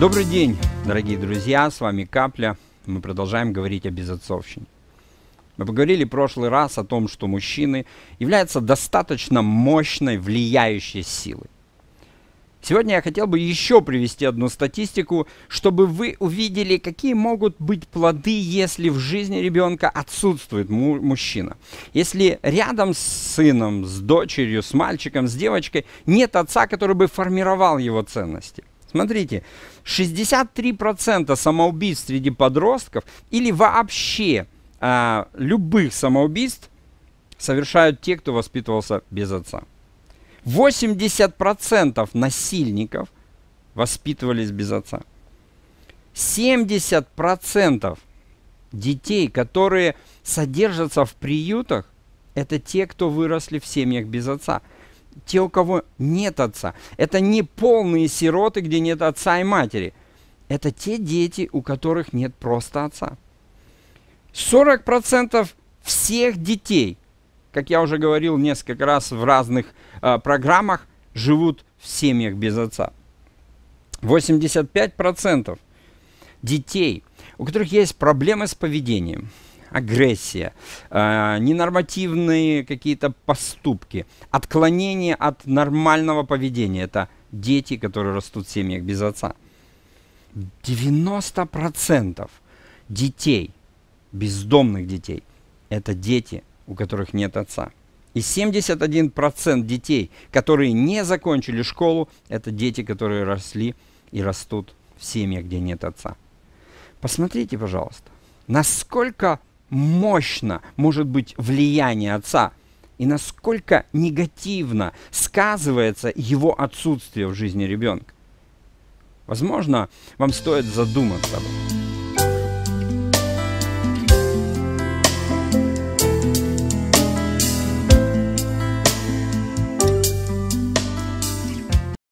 Добрый день, дорогие друзья, с вами Капля. Мы продолжаем говорить о безотцовщине. Мы поговорили в прошлый раз о том, что мужчины являются достаточно мощной, влияющей силой. Сегодня я хотел бы еще привести одну статистику, чтобы вы увидели, какие могут быть плоды, если в жизни ребенка отсутствует му- мужчина. Если рядом с сыном, с дочерью, с мальчиком, с девочкой нет отца, который бы формировал его ценности. Смотрите, 63% самоубийств среди подростков или вообще а, любых самоубийств совершают те, кто воспитывался без отца. 80% насильников воспитывались без отца. 70% детей, которые содержатся в приютах, это те, кто выросли в семьях без отца – те, у кого нет отца. Это не полные сироты, где нет отца и матери. Это те дети, у которых нет просто отца. 40% всех детей, как я уже говорил несколько раз в разных э, программах, живут в семьях без отца. 85% детей, у которых есть проблемы с поведением, агрессия, э, ненормативные какие-то поступки, отклонение от нормального поведения. Это дети, которые растут в семьях без отца. 90% детей, бездомных детей, это дети, у которых нет отца. И 71% детей, которые не закончили школу, это дети, которые росли и растут в семьях, где нет отца. Посмотрите, пожалуйста, насколько мощно может быть влияние отца и насколько негативно сказывается его отсутствие в жизни ребенка. Возможно, вам стоит задуматься об этом.